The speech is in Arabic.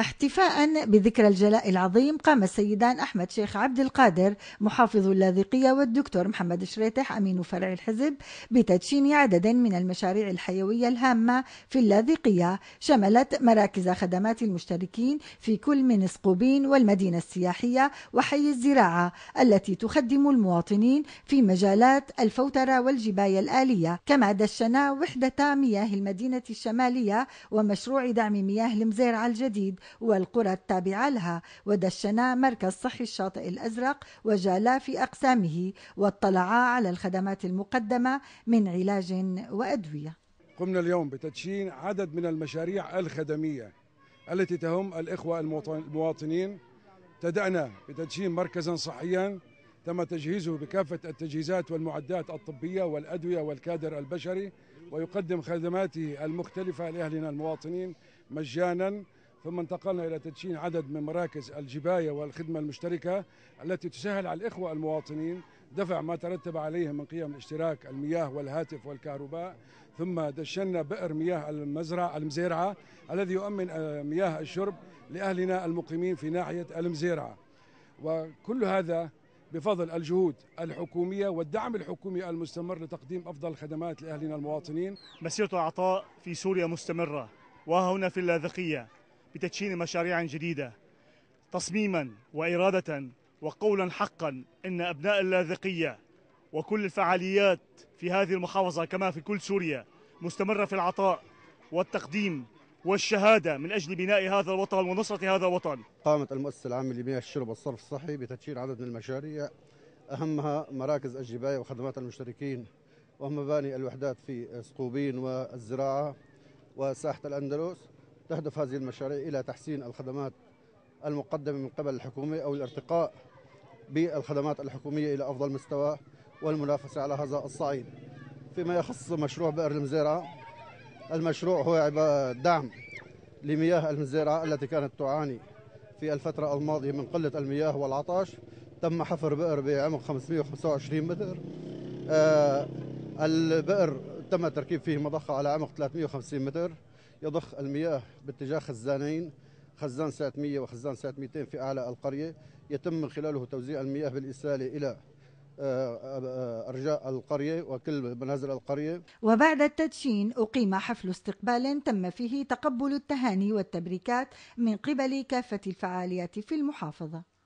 احتفاء بذكرى الجلاء العظيم قام السيدان أحمد شيخ عبد القادر محافظ اللاذقية والدكتور محمد شريتح أمين فرع الحزب بتدشين عدد من المشاريع الحيوية الهامة في اللاذقية شملت مراكز خدمات المشتركين في كل من سقوبين والمدينة السياحية وحي الزراعة التي تخدم المواطنين في مجالات الفوترة والجباية الآلية كما دشنا وحدة مياه المدينة الشمالية ومشروع دعم مياه المزيرعة الجديد والقرى التابعة لها ودشنا مركز صحي الشاطئ الأزرق وجالا في أقسامه واطلعا على الخدمات المقدمة من علاج وأدوية قمنا اليوم بتدشين عدد من المشاريع الخدمية التي تهم الإخوة المواطنين ابتدأنا بتدشين مركزا صحيا تم تجهيزه بكافة التجهيزات والمعدات الطبية والأدوية والكادر البشري ويقدم خدماته المختلفة لأهلنا المواطنين مجانا ثم انتقلنا إلى تدشين عدد من مراكز الجباية والخدمة المشتركة التي تسهل على الإخوة المواطنين دفع ما ترتب عليهم من قيم الاشتراك المياه والهاتف والكهرباء ثم دشنا بئر مياه المزرعة المزيرعة الذي يؤمن آه، مياه الشرب لأهلنا المقيمين في ناحية المزيرعة وكل هذا بفضل الجهود الحكومية والدعم الحكومي المستمر لتقديم أفضل الخدمات لأهلنا المواطنين مسيرة العطاء في سوريا مستمرة وهنا في اللاذقية بتدشين مشاريع جديدة تصميما وإرادة وقولا حقا إن أبناء اللاذقية وكل الفعاليات في هذه المحافظة كما في كل سوريا مستمرة في العطاء والتقديم والشهادة من أجل بناء هذا الوطن ونصرة هذا الوطن قامت المؤسسة العامة لبناء الشرب والصرف الصحي بتدشين عدد من المشاريع أهمها مراكز الجباية وخدمات المشتركين ومباني الوحدات في سقوبين والزراعة وساحة الأندلس تهدف هذه المشاريع إلى تحسين الخدمات المقدمة من قبل الحكومة أو الارتقاء بالخدمات الحكومية إلى أفضل مستوى والمنافسة على هذا الصعيد فيما يخص مشروع بئر المزيرة المشروع هو دعم لمياه المزيرة التي كانت تعاني في الفترة الماضية من قلة المياه والعطش تم حفر بئر بعمق 525 متر آه البئر تم تركيب فيه مضخة على عمق 350 متر يضخ المياه باتجاه خزانين خزان ساعة 100 وخزان ساعة 200 في أعلى القرية يتم من خلاله توزيع المياه بالإسالة إلى آه، آه، أرجاء القرية وكل منازل القرية وبعد التدشين أقيم حفل استقبال تم فيه تقبل التهاني والتبريكات من قبل كافة الفعاليات في المحافظة